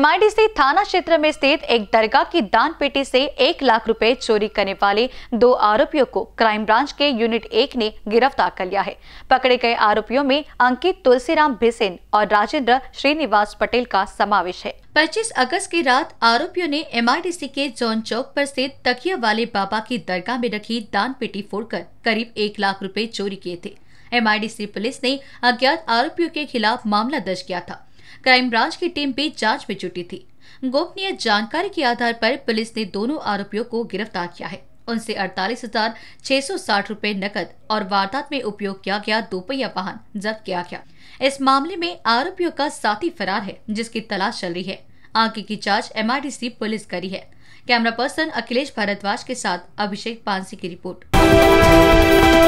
MIDC थाना क्षेत्र में स्थित एक दरगाह की दान पेटी से एक लाख रुपए चोरी करने वाले दो आरोपियों को क्राइम ब्रांच के यूनिट एक ने गिरफ्तार कर लिया है पकड़े गए आरोपियों में अंकित तुलसीराम भिसेन और राजेंद्र श्रीनिवास पटेल का समावेश है 25 अगस्त की रात आरोपियों ने एमआईडीसी के जॉन चौक पर स्थित तकिया वाले बाबा की दरगाह में रखी दान पेटी फोड़कर करीब एक लाख रुपए चोरी किए थे एमआईडीसी पुलिस ने अज्ञात आरोपियों के खिलाफ मामला दर्ज किया था क्राइम ब्रांच की टीम भी जांच में जुटी थी गोपनीय जानकारी के आधार पर पुलिस ने दोनों आरोपियों को गिरफ्तार किया है उनसे अड़तालीस हजार छह सौ साठ रूपए नकद और वारदात में उपयोग किया गया दोपहिया वाहन जब्त किया गया इस मामले में आरोपियों का साथी फरार है जिसकी तलाश चल रही है आगे की जांच एम पुलिस करी है कैमरा पर्सन अखिलेश भारद्वाज के साथ अभिषेक पानसी की रिपोर्ट